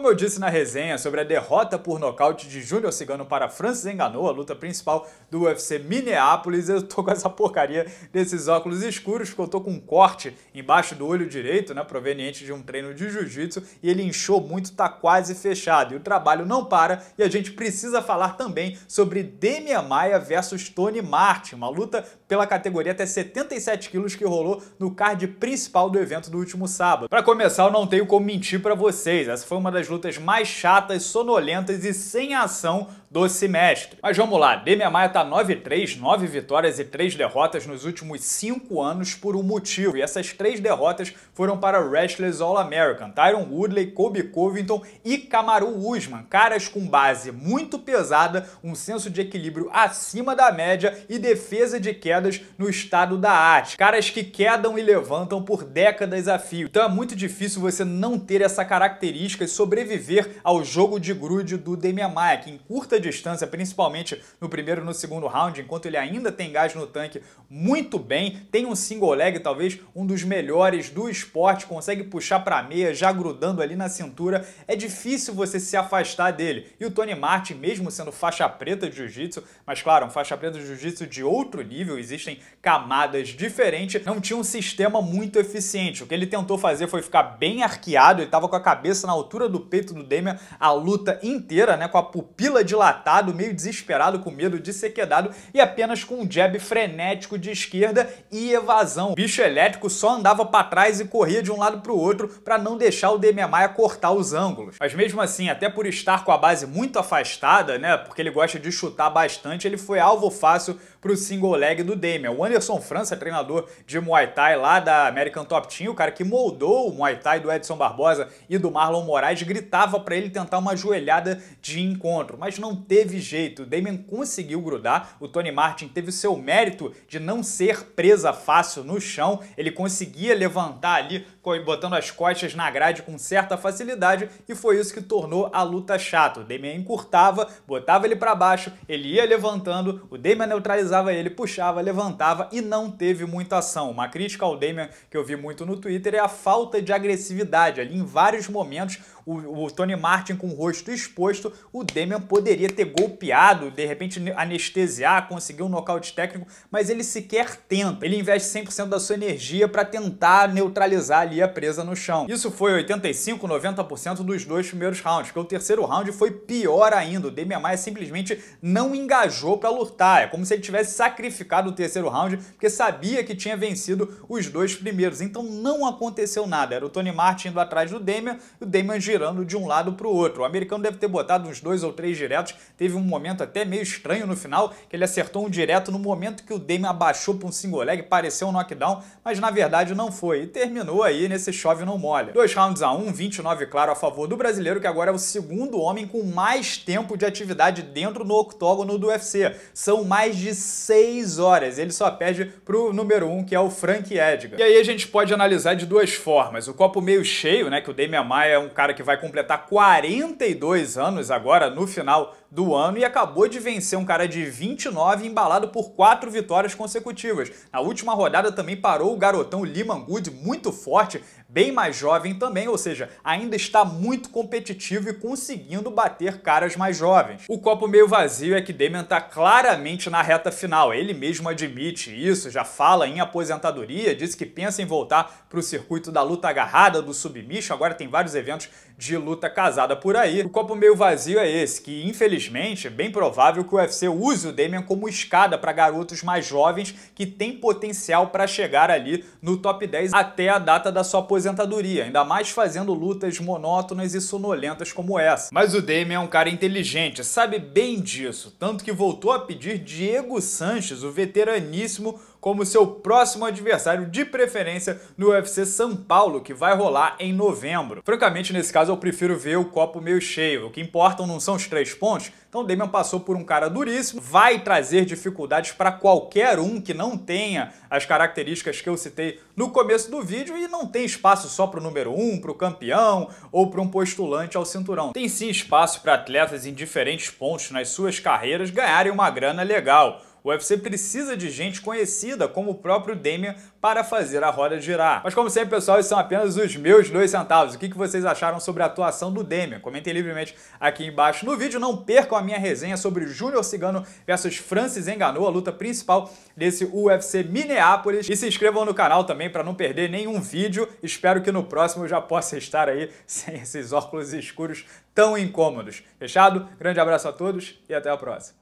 Como eu disse na resenha sobre a derrota por nocaute de Júnior Cigano para Francis Enganou, a luta principal do UFC Minneapolis, eu tô com essa porcaria desses óculos escuros, que eu tô com um corte embaixo do olho direito, né, proveniente de um treino de jiu-jitsu, e ele inchou muito, tá quase fechado. E o trabalho não para, e a gente precisa falar também sobre Demian Maia versus Tony Martin, uma luta pela categoria até 77 quilos que rolou no card principal do evento do último sábado. Para começar, eu não tenho como mentir para vocês, essa foi uma das lutas mais chatas, sonolentas e sem ação do semestre. Mas vamos lá, Demian Maia tá 9-3, 9 vitórias e 3 derrotas nos últimos 5 anos por um motivo, e essas 3 derrotas foram para wrestlers All-American, Tyron Woodley, Kobe Covington e Kamaru Usman, caras com base muito pesada, um senso de equilíbrio acima da média e defesa de quedas no estado da arte, caras que quedam e levantam por décadas a fio. Então é muito difícil você não ter essa característica e sobreviver ao jogo de grude do Demian Maia, que em curta distância, principalmente no primeiro e no segundo round, enquanto ele ainda tem gás no tanque muito bem, tem um single leg, talvez um dos melhores do esporte, consegue puxar para meia, já grudando ali na cintura, é difícil você se afastar dele. E o Tony Martin, mesmo sendo faixa preta de jiu-jitsu, mas claro, um faixa preta de jiu-jitsu de outro nível, existem camadas diferentes, não tinha um sistema muito eficiente. O que ele tentou fazer foi ficar bem arqueado, ele estava com a cabeça na altura do peito do Demian a luta inteira, né, com a pupila dilatada enlatado, meio desesperado, com medo de ser quedado e apenas com um jab frenético de esquerda e evasão. O bicho elétrico só andava para trás e corria de um lado para o outro para não deixar o Demian Maia cortar os ângulos. Mas mesmo assim, até por estar com a base muito afastada, né, porque ele gosta de chutar bastante, ele foi alvo fácil para o single leg do Demian. O Anderson França, treinador de Muay Thai lá da American Top Team, o cara que moldou o Muay Thai do Edson Barbosa e do Marlon Moraes, gritava para ele tentar uma joelhada de encontro, mas não teve jeito. O Damon conseguiu grudar, o Tony Martin teve o seu mérito de não ser presa fácil no chão, ele conseguia levantar ali, botando as costas na grade com certa facilidade e foi isso que tornou a luta chata. O Damon encurtava, botava ele para baixo, ele ia levantando, o Damien neutralizava ele, puxava, levantava e não teve muita ação. Uma crítica ao Damien que eu vi muito no Twitter é a falta de agressividade ali em vários momentos o, o Tony Martin com o rosto exposto, o Demian poderia ter golpeado, de repente anestesiar, conseguir um nocaute técnico, mas ele sequer tenta. Ele investe 100% da sua energia para tentar neutralizar ali a presa no chão. Isso foi 85, 90% dos dois primeiros rounds, porque o terceiro round foi pior ainda. O Demian Maia simplesmente não engajou para lutar. É como se ele tivesse sacrificado o terceiro round, porque sabia que tinha vencido os dois primeiros. Então não aconteceu nada. Era o Tony Martin indo atrás do Demian, o Demian girando girando de um lado para o outro. O americano deve ter botado uns dois ou três diretos, teve um momento até meio estranho no final, que ele acertou um direto no momento que o Dame abaixou para um single leg, pareceu um knockdown, mas na verdade não foi, e terminou aí nesse chove não molha. Dois rounds a um, 29 claro a favor do brasileiro, que agora é o segundo homem com mais tempo de atividade dentro no octógono do UFC. São mais de seis horas, ele só perde para o número um, que é o Frank Edgar. E aí a gente pode analisar de duas formas, o copo meio cheio, né, que o Dame Maia é um cara que que vai completar 42 anos agora no final do ano e acabou de vencer um cara de 29 embalado por quatro vitórias consecutivas. Na última rodada também parou o garotão Liman Good, muito forte, bem mais jovem também, ou seja, ainda está muito competitivo e conseguindo bater caras mais jovens. O copo meio vazio é que Damian está claramente na reta final, ele mesmo admite isso, já fala em aposentadoria, diz que pensa em voltar para o circuito da luta agarrada, do submission, agora tem vários eventos de luta casada por aí. O copo meio vazio é esse, que infelizmente Infelizmente, é bem provável que o UFC use o Damian como escada para garotos mais jovens que têm potencial para chegar ali no top 10 até a data da sua aposentadoria, ainda mais fazendo lutas monótonas e sonolentas como essa. Mas o Damian é um cara inteligente, sabe bem disso, tanto que voltou a pedir Diego Sanches, o veteraníssimo como seu próximo adversário, de preferência no UFC São Paulo, que vai rolar em novembro. Francamente, nesse caso, eu prefiro ver o copo meio cheio. O que importam não são os três pontos, então Demian passou por um cara duríssimo, vai trazer dificuldades para qualquer um que não tenha as características que eu citei no começo do vídeo e não tem espaço só para o número um, para o campeão ou para um postulante ao cinturão. Tem sim espaço para atletas em diferentes pontos nas suas carreiras ganharem uma grana legal. O UFC precisa de gente conhecida, como o próprio Demian, para fazer a roda girar. Mas como sempre, pessoal, esses são apenas os meus dois centavos. O que vocês acharam sobre a atuação do Demian? Comentem livremente aqui embaixo no vídeo. Não percam a minha resenha sobre Júnior Cigano versus Francis Enganou, a luta principal desse UFC Minneapolis. E se inscrevam no canal também para não perder nenhum vídeo. Espero que no próximo eu já possa estar aí sem esses óculos escuros tão incômodos. Fechado? Grande abraço a todos e até a próxima.